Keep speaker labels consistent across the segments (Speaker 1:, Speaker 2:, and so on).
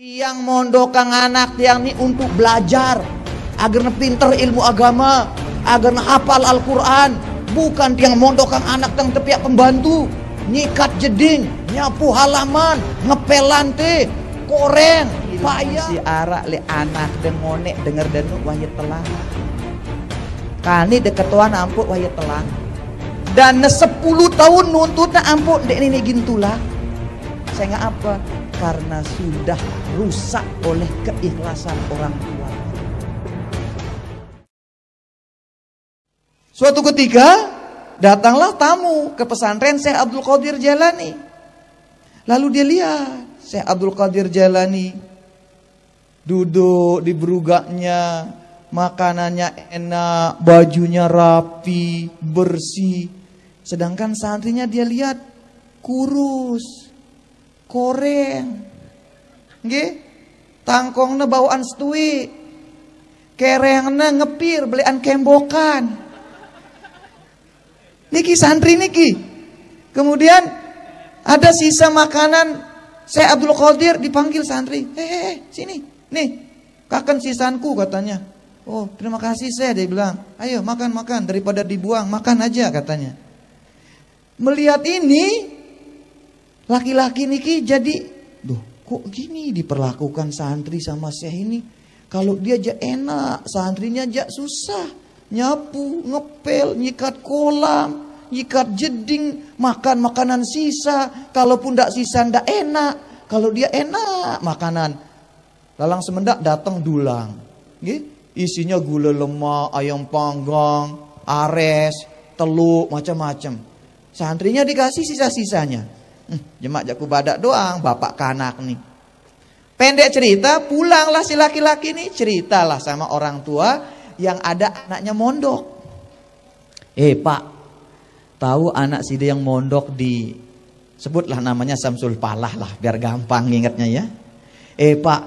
Speaker 1: Tiang mondokang anak tiang ini untuk belajar agar pinter ilmu agama, agar hafal Al-Qur'an, bukan tiang mondokang anak yang tepiak pembantu, nyikat jeding, nyapu halaman, ngepel lantai, koreng, payah. Si arak le anak dengonek dengar denu wahyu telah. Kali deketuan amput wahyu telah. Dan 10 tahun nuntutnya amput dek ini gintulah. Saya nggak apa karena sudah rusak oleh keikhlasan orang tua. Suatu ketika datanglah tamu ke pesantren Syekh Abdul Qadir Jalani. Lalu dia lihat Syekh Abdul Qadir Jalani duduk di berugaknya, makanannya enak, bajunya rapi, bersih. Sedangkan santrinya dia lihat kurus, Koreng. Nggih. Tangkongnya bawaan setui. Kerengna ngepir belian kembokan. Niki santri niki. Kemudian ada sisa makanan saya Abdul Qadir dipanggil santri. Hehehe, eh, sini. Nih, kakan sisanku katanya. Oh, terima kasih saya dia bilang. Ayo makan makan daripada dibuang, makan aja katanya. Melihat ini Laki-laki niki jadi, duh kok gini diperlakukan santri sama syekh ini. Kalau dia aja enak, santrinya aja susah. Nyapu, ngepel, nyikat kolam, nyikat jeding, makan makanan sisa. Kalaupun tidak sisa ndak enak. Kalau dia enak makanan. Lalang semendak datang dulang. Gitu? Isinya gula lemak, ayam panggang, ares, telur, macam-macam. Santrinya dikasih sisa-sisanya jemaat hmm, jemak jaku badak doang bapak kanak nih pendek cerita pulanglah si laki-laki ini ceritalah sama orang tua yang ada anaknya mondok eh pak tahu anak si dia yang mondok di sebutlah namanya Samsul Palah lah biar gampang ingatnya ya eh pak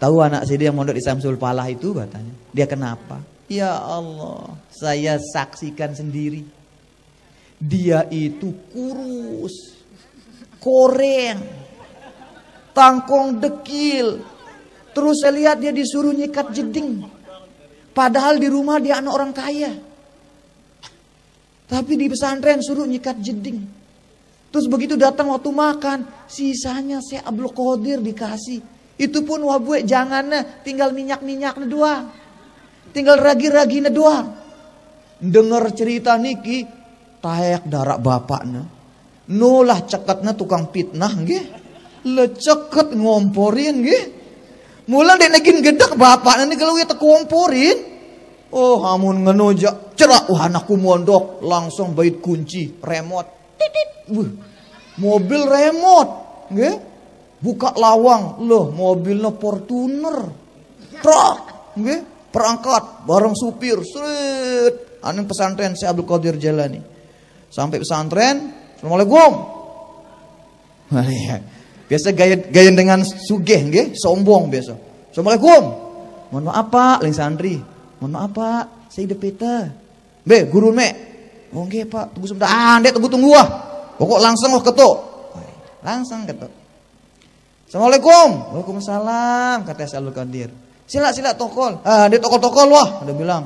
Speaker 1: tahu anak si dia yang mondok di Samsul Palah itu katanya dia kenapa ya Allah saya saksikan sendiri dia itu kurus koreng, tangkong dekil. Terus saya lihat dia disuruh nyikat jeding. Padahal di rumah dia anak orang kaya. Tapi di pesantren suruh nyikat jeding. Terus begitu datang waktu makan, sisanya saya Abdul Qadir dikasih. Itu pun wabue jangannya tinggal minyak minyak doang. Tinggal ragi ragi doang. Dengar cerita Niki, tayak darak bapaknya. Nolah ceketnya tukang fitnah nggih. Le ceket ngomporin nggih. mulan dek negin gedak bapak nanti kalau kita ngomporin, Oh hamun ngenojak cerak wah anakku mondok langsung bait kunci remote. Mobil remote nggih. Buka lawang loh mobilnya Fortuner. Truk nggih. Perangkat bareng supir. Sret. Anin pesantren si Abdul Qadir Jalani. Sampai pesantren Assalamualaikum. Biasa gaya gaya dengan sugeng, nggih, sombong biasa. Assalamualaikum. Mohon maaf Pak, lain santri. Mohon maaf Pak, saya hidup peta. Be, guru me. Oh nggih Pak, tunggu sebentar. Ah, ndek tunggu-tunggu ah. Pokok langsung oh ketuk. Langsung ketuk. Assalamualaikum. Waalaikumsalam kata Salul Qadir. Sila sila tokol. Ah, dia tokol-tokol wah, udah bilang.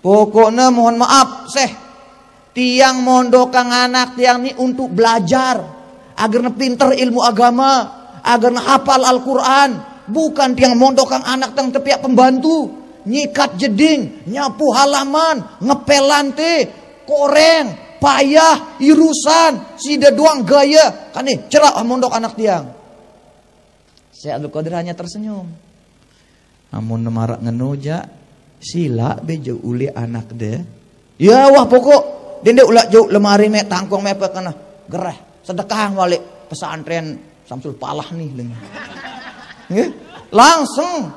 Speaker 1: Pokoknya mohon maaf, Syekh. Tiang mondokang kang anak tiang ni untuk belajar. Agar pinter ilmu agama. Agar hafal Al-Quran. Bukan tiang mondokang kang anak tiang tepiak pembantu. Nyikat jeding. Nyapu halaman. Ngepel lantai. Koreng. Payah. Irusan. Sida doang gaya. Kan nih cerah mondok anak tiang. saya Abdul Qadir hanya tersenyum. Namun nemarak ngenoja. Sila bejo uli anak deh. Ya wah pokok dinde ulah jauh lemari me tangkong me apa kena gerah sedekah balik pesantren Samsul Palah nih lengan yeah. langsung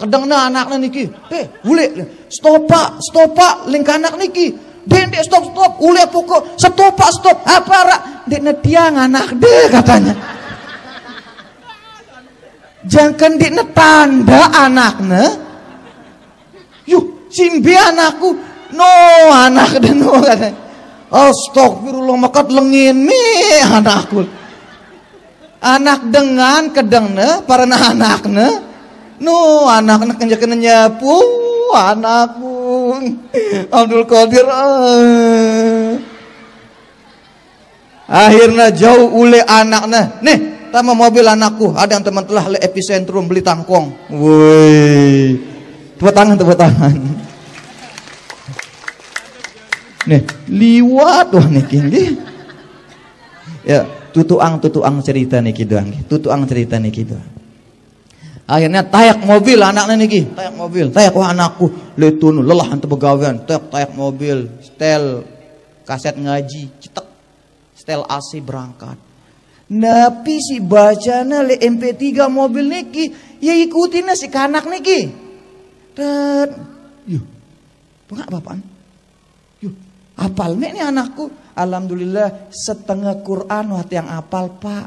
Speaker 1: anak anaknya niki eh ule stopa stopa link anak niki dende stop stop ule pokok stopa stop apa rak dene tiang anak deh katanya jangan dene tanda anaknya yuk simbi anakku No anak dan no katanya. Astagfirullah makat lengin mi anakku. Anak dengan kedengna para nah, ne No anak nak kenja kena nyapu anakku. Abdul Qadir. Eh.
Speaker 2: Akhirnya jauh
Speaker 1: oleh anaknya. Nih, sama mobil anakku. Ada yang teman telah le epicentrum beli tangkong. Woi. Tepuk tangan, tepuk tangan. Nih, liwat wah nih kini Ya, tutuang tutuang cerita nih doang Tutuang cerita nih kido Akhirnya tayak mobil anaknya niki, tayak mobil, tayak wah anakku letun lelah hantu pegawaian, tayak tayak mobil, stel kaset ngaji, cetak stel AC berangkat. Napi si bacana le MP3 mobil niki, ya ikutin si kanak niki. dan yuk, Pengak bapak? Yuh, apal nih, ini anakku. Alhamdulillah setengah Quran waktu yang apal pak.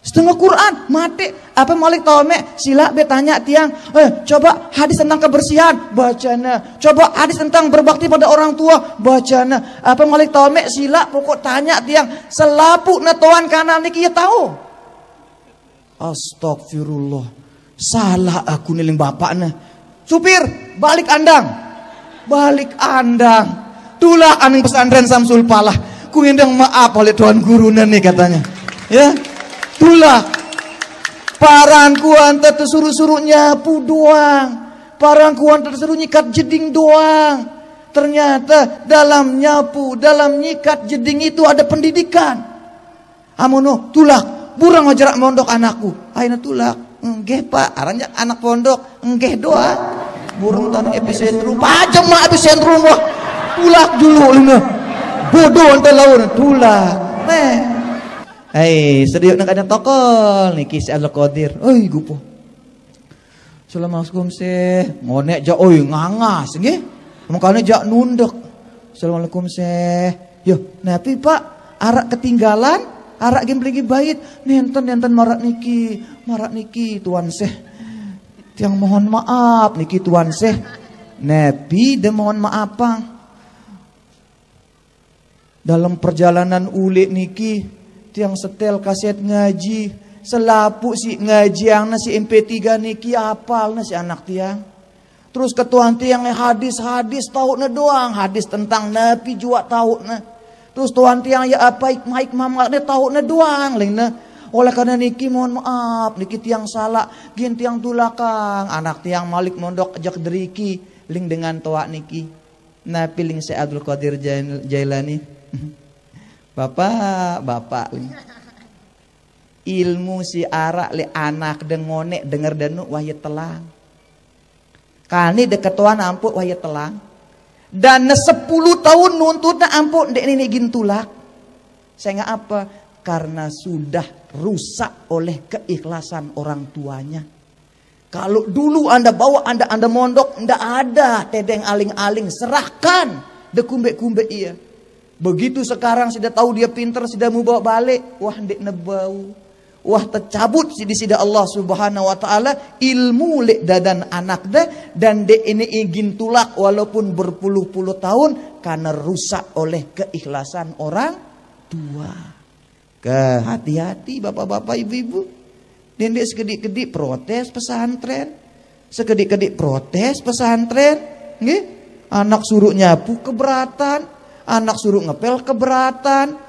Speaker 1: Setengah Quran mati. Apa Malik Tome? Sila bertanya tiang. Eh, coba hadis tentang kebersihan bacana. Coba hadis tentang berbakti pada orang tua bacana. Apa Malik Tome? Sila pokok tanya tiang. Selapu netuan kanan niki ya tahu. Astagfirullah. Salah aku niling bapaknya. Supir, balik andang balik andang. Tulah aning pesantren Samsul Palah. Kuindang maaf oleh tuan Guru nih katanya. Ya. Dulah. Parangkuan tersuruh-suruh nyapu doang. Parangkuan tersuruh nyikat jeding doang. Ternyata dalam nyapu, dalam nyikat jeding itu ada pendidikan. Amono tulak, burang ngajarak mondok anakku. Aina tulak, enggeh pak, aranya anak pondok, enggeh doang tan epicentrum pajam mah epicentrum wah tulak dulu lina bodoh ente laun tulak neh hei serius nak ada tokol nih kisah al qadir oi gupo Assalamualaikum seh ngonek ja oi ngangas nggih makanya jak nundek Assalamualaikum seh yo napi nah, pak arak ketinggalan arak game lagi bait nenten nenten marak niki marak niki tuan seh Tiang mohon maaf niki tuan seh. Nabi de mohon maaf apa? Dalam perjalanan ulik niki tiang setel kaset ngaji, selapuk si ngaji yang nasi MP3 niki apal nasi anak tiang. Terus ketuan tiang hadis-hadis tahu ne doang, hadis tentang Nabi juga tahu ne. Terus tuan tiang ya apa ikmah mamak dia tahu ne doang, lain ne oleh karena niki mohon maaf, niki tiang salah, gin tiang tulakang, anak tiang Malik mondok ajak deriki, ling dengan toa niki. Nah piling si Abdul Qadir Jailani. Bapak, bapak. Ilmu si arak le anak dengone denger denuk wahya telang. Kani toa nampuk wahya telang. Dan 10 tahun nuntutnya nampuk dek nini gintulak. Saya nggak apa karena sudah rusak oleh keikhlasan orang tuanya. Kalau dulu Anda bawa Anda Anda mondok, ndak ada tedeng aling-aling, serahkan dekumbek-kumbek iya. Begitu sekarang sudah tahu dia pinter, sudah mau bawa balik, wah ndek nebau. Wah tercabut di sida Allah subhanahu wa ta'ala ilmu lek dadan anak de dan de ini ingin tulak walaupun berpuluh-puluh tahun karena rusak oleh keikhlasan orang tua. Ke hati-hati bapak-bapak ibu-ibu. Dendek segedik-gedik protes pesantren. Segedik-gedik protes pesantren. Nih Anak suruh nyapu keberatan, anak suruh ngepel keberatan,